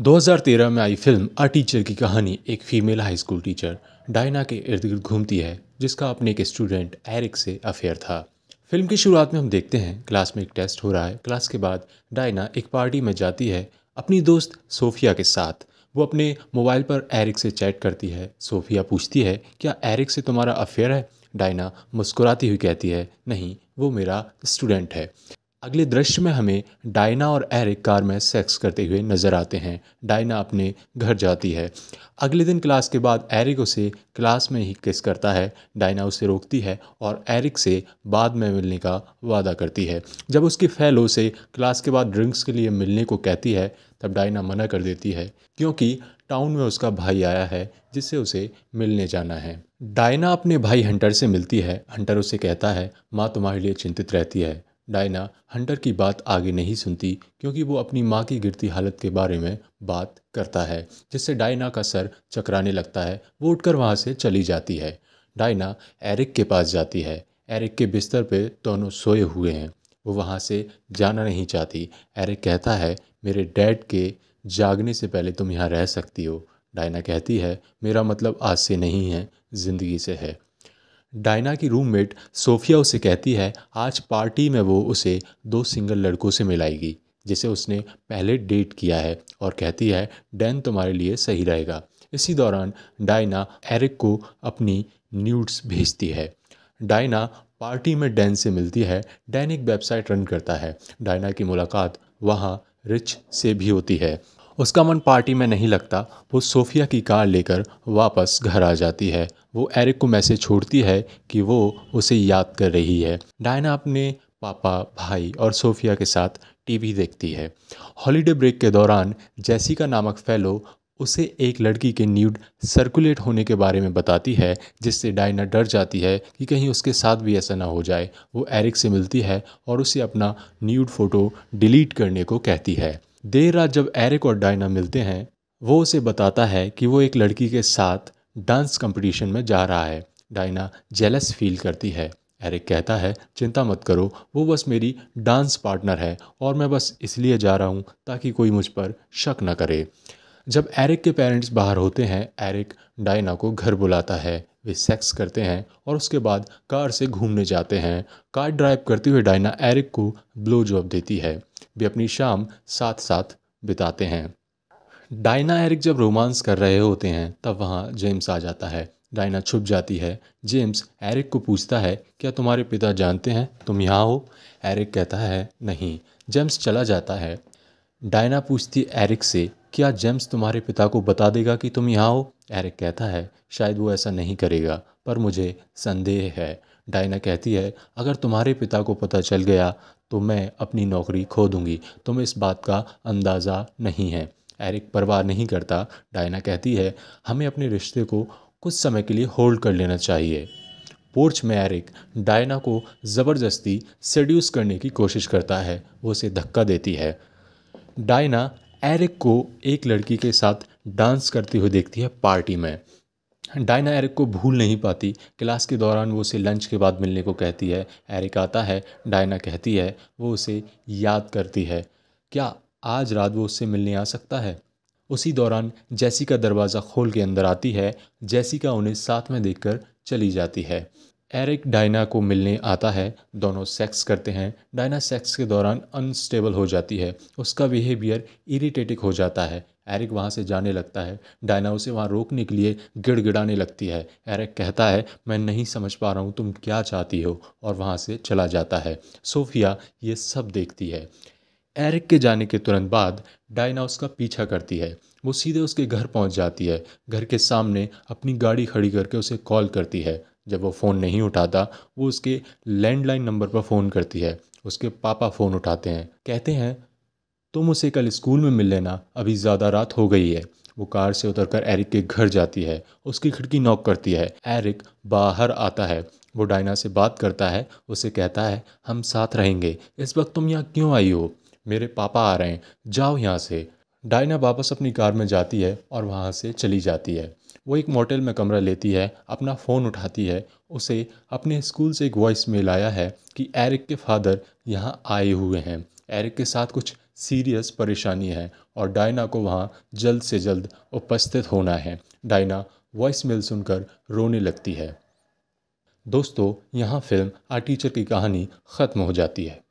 2013 में आई film a teacher की कहानी एक female high school teacher Diana के इर्द गिर्द घूमती है जिसका अपने एक स्टूडेंट एरिक से अफेयर था फिल्म की शुरुआत में हम देखते हैं क्लास में एक टेस्ट हो रहा है क्लास के बाद डायना एक पार्टी में जाती है अपनी दोस्त सोफिया के साथ वो अपने मोबाइल पर एरिक से चैट करती है सोफिया पूछती है क्या एरिक से तुम्हारा अफेयर है डायना मुस्कुराती हुई कहती है नहीं वो मेरा स्टूडेंट है अगले दृश्य में हमें डायना और एरिक कार में सेक्स करते हुए नजर आते हैं डायना अपने घर जाती है अगले दिन क्लास के बाद एरिक उसे क्लास में ही किस करता है डायना उसे रोकती है और एरिक से बाद में मिलने का वादा करती है जब उसकी फैलो से क्लास के बाद ड्रिंक्स के लिए मिलने को कहती है तब डायना मना कर देती है क्योंकि टाउन में उसका भाई आया है जिससे उसे मिलने जाना है डायना अपने भाई हंटर से मिलती है हंटर उसे कहता है माँ तुम्हारे लिए चिंतित रहती है डायना हंटर की बात आगे नहीं सुनती क्योंकि वो अपनी माँ की गिरती हालत के बारे में बात करता है जिससे डायना का सर चकराने लगता है वो उठकर वहाँ से चली जाती है डायना एरिक के पास जाती है एरिक के बिस्तर पे दोनों सोए हुए हैं वो वहाँ से जाना नहीं चाहती एरिक कहता है मेरे डैड के जागने से पहले तुम यहाँ रह सकती हो डायना कहती है मेरा मतलब आज से नहीं है ज़िंदगी से है डायना की रूममेट सोफिया उसे कहती है आज पार्टी में वो उसे दो सिंगल लड़कों से मिलाएगी जिसे उसने पहले डेट किया है और कहती है डैन तुम्हारे लिए सही रहेगा इसी दौरान डायना एरिक को अपनी न्यूड्स भेजती है डायना पार्टी में डैन से मिलती है डैन एक वेबसाइट रन करता है डायना की मुलाकात वहाँ रिच से भी होती है उसका मन पार्टी में नहीं लगता वो सोफिया की कार लेकर वापस घर आ जाती है वो एरिक को मैसेज छोड़ती है कि वो उसे याद कर रही है डायना अपने पापा भाई और सोफिया के साथ टीवी देखती है हॉलीडे ब्रेक के दौरान जैसिका नामक फेलो उसे एक लड़की के न्यूड सर्कुलेट होने के बारे में बताती है जिससे डायना डर जाती है कि कहीं उसके साथ भी ऐसा ना हो जाए वो एरिक से मिलती है और उसे अपना न्यूड फ़ोटो डिलीट करने को कहती है देर रात जब एरिक और डायना मिलते हैं वो उसे बताता है कि वो एक लड़की के साथ डांस कंपटीशन में जा रहा है डायना जेलस फील करती है एरिक कहता है चिंता मत करो वो बस मेरी डांस पार्टनर है और मैं बस इसलिए जा रहा हूँ ताकि कोई मुझ पर शक न करे जब एरिक के पेरेंट्स बाहर होते हैं एरिक डायना को घर बुलाता है वे सेक्स करते हैं और उसके बाद कार से घूमने जाते हैं कार ड्राइव करते हुए डायना एरिक को ब्लो जॉब देती है भी अपनी शाम साथ साथ बिताते हैं डायना एरिक जब रोमांस कर रहे होते हैं तब वहाँ जेम्स आ जाता है डायना छुप जाती है जेम्स एरिक को पूछता है क्या तुम्हारे पिता जानते हैं तुम यहाँ हो एरिक कहता है नहीं जेम्स चला जाता है डायना पूछती एरिक से क्या जेम्स तुम्हारे पिता को बता देगा कि तुम यहाँ हो एरिक कहता है शायद वो ऐसा नहीं करेगा पर मुझे संदेह है डायना कहती है अगर तुम्हारे पिता को पता चल गया तो मैं अपनी नौकरी खो दूंगी तुम्हें इस बात का अंदाज़ा नहीं है एरिक परवाह नहीं करता डायना कहती है हमें अपने रिश्ते को कुछ समय के लिए होल्ड कर लेना चाहिए पोर्च में एरिक डायना को ज़बरदस्ती सेड्यूस करने की कोशिश करता है वो उसे धक्का देती है डायना एरिक को एक लड़की के साथ डांस करती हुई देखती है पार्टी में डायना एरिक को भूल नहीं पाती क्लास के दौरान वो उसे लंच के बाद मिलने को कहती है एरिक आता है डायना कहती है वो उसे याद करती है क्या आज रात वो उससे मिलने आ सकता है उसी दौरान का दरवाज़ा खोल के अंदर आती है का उन्हें साथ में देख चली जाती है एरिक डायना को मिलने आता है दोनों सेक्स करते हैं डायना सेक्स के दौरान अनस्टेबल हो जाती है उसका बिहेवियर इरिटेटिक हो जाता है एरिक वहाँ से जाने लगता है डायना उसे वहाँ रोकने के लिए गिड़गिड़ाने लगती है एरिक कहता है मैं नहीं समझ पा रहा हूँ तुम क्या चाहती हो और वहाँ से चला जाता है सोफिया ये सब देखती है एरिक के जाने के तुरंत बाद डायना उसका पीछा करती है वो सीधे उसके घर पहुँच जाती है घर के सामने अपनी गाड़ी खड़ी करके उसे कॉल करती है जब वो फ़ोन नहीं उठाता वो उसके लैंडलाइन नंबर पर फ़ोन करती है उसके पापा फ़ोन उठाते हैं कहते हैं तुम उसे कल स्कूल में मिल लेना अभी ज़्यादा रात हो गई है वो कार से उतरकर एरिक के घर जाती है उसकी खिड़की नॉक करती है एरिक बाहर आता है वो डायना से बात करता है उसे कहता है हम साथ रहेंगे इस वक्त तुम यहाँ क्यों आई हो मेरे पापा आ रहे हैं जाओ यहाँ से डायना वापस अपनी कार में जाती है और वहाँ से चली जाती है वो एक मोटेल में कमरा लेती है अपना फ़ोन उठाती है उसे अपने स्कूल से एक वॉइस मेल आया है कि एरिक के फादर यहाँ आए हुए हैं एरिक के साथ कुछ सीरियस परेशानी है और डायना को वहाँ जल्द से जल्द उपस्थित होना है डायना वॉइस मेल सुनकर रोने लगती है दोस्तों यहाँ फिल्म आ टीचर की कहानी ख़त्म हो जाती है